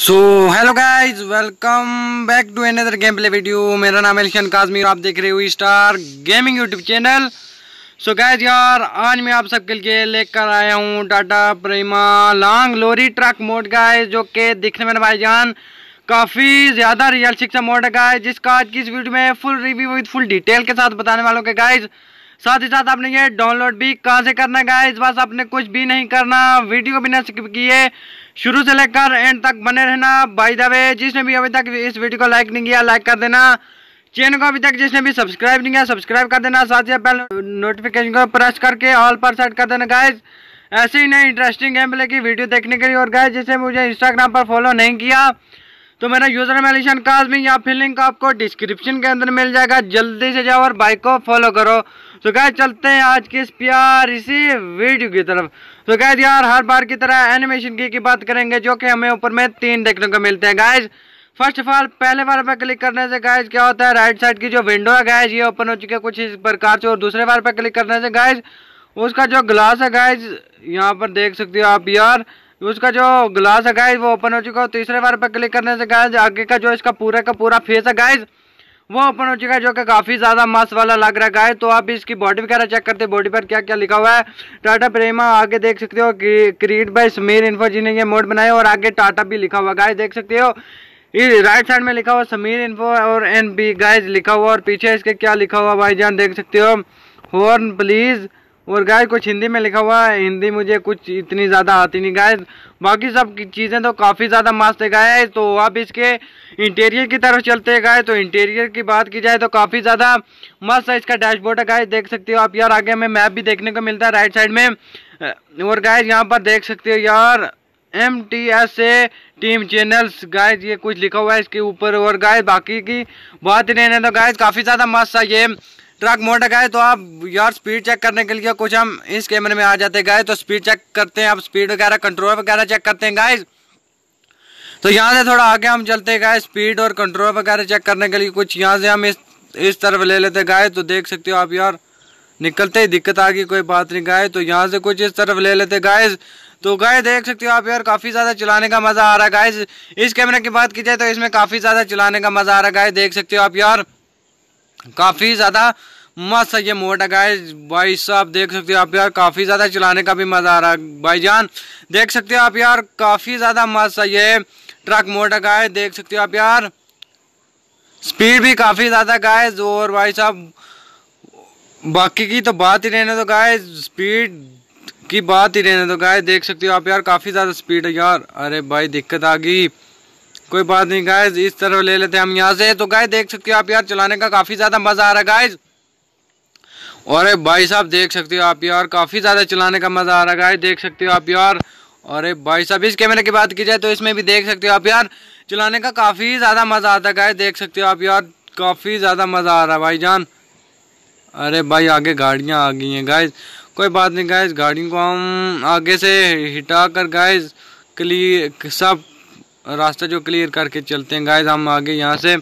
so hello guys welcome back to another game play video मेरा नाम एलिशन काजमीर आप देख रहे हो star gaming YouTube channel so guys यार आज मैं आप सबके लिए लेकर आया हूँ Tata Prima long lorry truck mode guys जो के दिखने में भाई जान काफ़ी ज़्यादा रियल शिक्षा मोड है गाइज जिसका आज की इस वीडियो में full review with full detail के साथ बताने वालों के गाइज़ साथ ही साथ आपने ये डाउनलोड भी कहाँ से करना है गाइस बस आपने कुछ भी नहीं करना वीडियो भी ना स्किप किए शुरू से लेकर एंड तक बने रहना भाई दावे जिसने भी अभी तक इस वीडियो को लाइक नहीं किया लाइक कर देना चैनल को अभी तक जिसने भी सब्सक्राइब नहीं किया सब्सक्राइब कर देना साथ ही पहले नोटिफिकेशन को प्रेस करके ऑल पर सेट कर देना गाइज ऐसे ही नहीं इंटरेस्टिंग गेम प्ले की वीडियो देखने के लिए और गाइज जिसने मुझे इंस्टाग्राम पर फॉलो नहीं किया तो मेरा यूज़र मेलेशन काज में यहाँ फिर लिंक आपको डिस्क्रिप्शन के अंदर मिल जाएगा जल्दी से जाओ और बाइक को फॉलो करो तो क्या चलते हैं आज की इस प्यार इसी वीडियो की तरफ तो क्या यार हर बार की तरह एनिमेशन की, की बात करेंगे जो कि हमें ऊपर में तीन देखने को मिलते हैं गाइज फर्स्ट ऑफ ऑल पहले बार पर क्लिक करने से गाइज क्या होता है राइट साइड की जो विंडो है गाइज ये ओपन हो चुकी है कुछ इस प्रकार से और दूसरे बार पर क्लिक करने से गाइज उसका जो ग्लास है गाइज यहाँ पर देख सकते हो आप यार उसका जो ग्लास है गाइज वो ओपन हो चुका है तीसरे बार पर क्लिक करने से गाइज आगे का जो इसका पूरा का पूरा फेस है गाइज वो ओपन हो चुका है जो कि काफ़ी ज़्यादा मस्त वाला लग रहा है तो आप इसकी बॉडी वगैरह चेक करते हैं बॉडी पर क्या क्या लिखा हुआ है टाटा प्रेमा आगे देख सकते हो क्रीड बाय समीर इन्फो ने ये मोड बनाया और आगे टाटा भी लिखा हुआ गाइज देख सकते हो राइट साइड में लिखा हुआ समीर इन्फो और एन बी गाइज लिखा हुआ और पीछे इसके क्या लिखा हुआ भाई जान देख सकते हो हॉर्न प्लीज़ और गाय कुछ हिंदी में लिखा हुआ है हिंदी मुझे कुछ इतनी ज़्यादा आती नहीं गाय बाकी सब चीज़ें तो काफ़ी ज़्यादा मस्त है गाय तो अब इसके इंटीरियर की तरफ चलते हैं गाय तो इंटीरियर की बात की जाए तो काफ़ी ज़्यादा मस्त है इसका डैशबोर्ड है गाय देख सकते हो आप यार आगे हमें मैप भी देखने को मिलता है राइट साइड में और गाय यहाँ पर देख सकते हो यार M T S A team channels guys ये कुछ लिखा हुआ है इसके ऊपर और गाय बाकी की बात ही नहीं तो गाय काफ़ी ज़्यादा मस्त है ये ट्रक मोटा गए तो आप यार स्पीड चेक करने के लिए कुछ हम इस कैमरे में आ जाते गए तो स्पीड चेक करते हैं आप स्पीड वगैरह कंट्रोल वगैरह चेक करते हैं गाइज तो यहाँ से थोड़ा आगे हम चलते गए स्पीड और कंट्रोल वगैरह चेक करने के लिए कुछ यहाँ से हम इस इस तरफ ले लेते गए तो देख सकते हो आप यार निकलते ही दिक्कत आ गई कोई बात नहीं गाय तो यहाँ से कुछ इस तरफ ले लेते गाइज तो गाय देख सकते हो आप यार काफ़ी ज़्यादा चलाने का मज़ा आ रहा है गाइज इस कैमरे की बात की जाए तो इसमें काफ़ी ज़्यादा चलाने का मज़ा आ रहा है गाय देख सकते हो आप यार काफ़ी ज़्यादा मस्त है ये मोटा गाय भाई साहब देख सकते हो आप यार काफ़ी ज़्यादा चलाने का भी मज़ा आ रहा है भाई जान देख सकते हो आप यार काफ़ी ज़्यादा मस्त है ये ट्रक मोटा गाय देख सकते हो आप यार स्पीड भी काफ़ी ज़्यादा गाय और भाई साहब बाकी की तो बात ही रहने दो गाय स्पीड की बात ही रहने दो गाय देख सकते हो आप यार काफ़ी ज़्यादा स्पीड है यार अरे भाई दिक्कत आ गई कोई बात नहीं गाइज इस तरफ ले लेते हैं हम यहाँ से तो गाय देख सकते हो आप यार चलाने का काफ़ी ज़्यादा मज़ा आ रहा है गाइज और भाई साहब देख सकते हो आप यार काफ़ी ज़्यादा चलाने का मज़ा आ रहा है गाइज देख सकते हो आप यार और भाई साहब इस कैमरे की बात की जाए तो इसमें भी देख सकते हो आप यार चलाने का काफ़ी ज़्यादा मज़ा आता है गाय देख सकते हो आप यार काफ़ी ज़्यादा मज़ा आ रहा है भाई जान अरे भाई आगे गाड़िया आ गई है गाइज कोई बात नहीं गाइज गाड़ियों को हम आगे से हिटा कर गाइज क्लियर सब रास्ता जो क्लियर करके चलते हैं गाइज हम आगे यहाँ से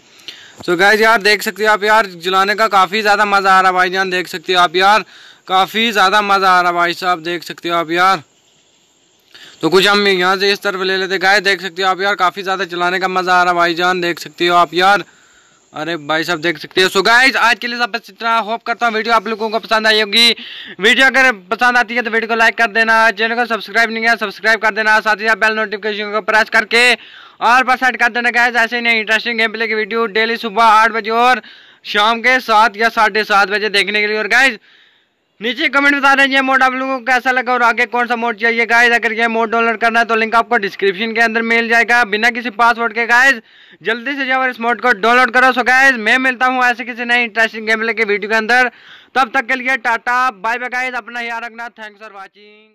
सो so गाइज यार देख सकते हो आप यार जलाने का काफ़ी ज़्यादा मज़ा आ रहा भाई जान देख सकते हो आप यार काफ़ी ज़्यादा मज़ा आ रहा भाई साहब देख सकते हो आप यार तो कुछ हम यहाँ से इस तरफ ले लेते गाय देख सकते हो आप यार काफ़ी ज़्यादा चलाने का मज़ा आ रहा भाई जान देख सकते हो आप यार अरे भाई साहब देख सकते हो सो गाइज आज के लिए सब बस इतना होप करता हूँ वीडियो आप लोगों को पसंद आई होगी वीडियो अगर पसंद आती है तो वीडियो को लाइक कर देना चैनल को सब्सक्राइब नहीं किया सब्सक्राइब कर देना साथ ही साथ बेल नोटिफिकेशन को प्रेस करके और पास कर देना गाइज ऐसे ही नहीं इंटरेस्टिंग गेम प्ले की वीडियो डेली सुबह आठ बजे और शाम के सात या साढ़े सात बजे देखने के लिए और गाइज नीचे कमेंट बता रहे हैं ये मोड आप लोगों को कैसा लगा और आगे कौन सा मोड चाहिए गाइज अगर ये मोड डाउनलोड करना है तो लिंक आपको डिस्क्रिप्शन के अंदर मिल जाएगा बिना किसी पासवर्ड के गाइज जल्दी से जाओ इस मोड को डाउनलोड करो सो गाइज मैं मिलता हूँ ऐसे किसी नए इंटरेस्टिंग गेम लेके वीडियो के अंदर तब तक के लिए टाटा बाय बाय गाइज अपना याद रखना थैंक्स फॉर वॉचिंग